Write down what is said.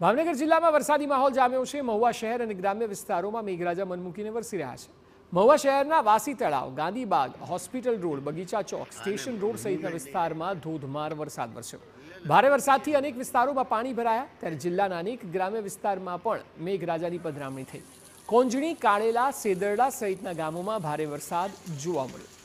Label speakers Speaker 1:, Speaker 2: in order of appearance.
Speaker 1: ભાવનગર જિલ્લામાં વરસાદી માહોલ જામ્યો છે મહુવા શહેર અને ગ્રામ્ય વિસ્તારોમાં મેઘરાજા મનમૂકીને વરસી રહ્યા છે મહુવા શહેરના વાસી તળાવ ગાંધીબાગ હોસ્પિટલ રોડ બગીચા ચોક સ્ટેશન રોડ સહિતના વિસ્તારમાં ધોધમાર વરસાદ વરસ્યો ભારે વરસાદથી અનેક વિસ્તારોમાં પાણી ભરાયા ત્યારે જિલ્લાના અનેક ગ્રામ્ય વિસ્તારમાં પણ મેઘરાજાની પધરામણી થઈ કોંજણી કાળેલા સેદરડા સહિતના ગામોમાં ભારે વરસાદ જોવા મળ્યો